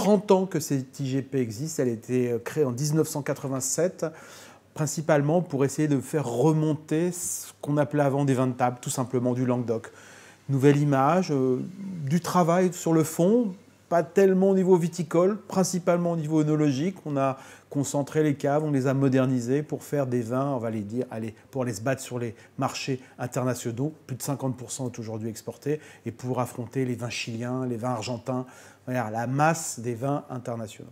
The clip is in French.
30 ans que cette IGP existe. Elle a été euh, créée en 1987 principalement pour essayer de faire remonter ce qu'on appelait avant des vins de tout simplement du Languedoc. Nouvelle image, euh, du travail sur le fond, pas tellement au niveau viticole, principalement au niveau œnologique. On a concentré les caves, on les a modernisées pour faire des vins, on va les dire, pour aller se battre sur les marchés internationaux. Plus de 50% est aujourd'hui exporté et pour affronter les vins chiliens, les vins argentins, la masse des vins internationaux.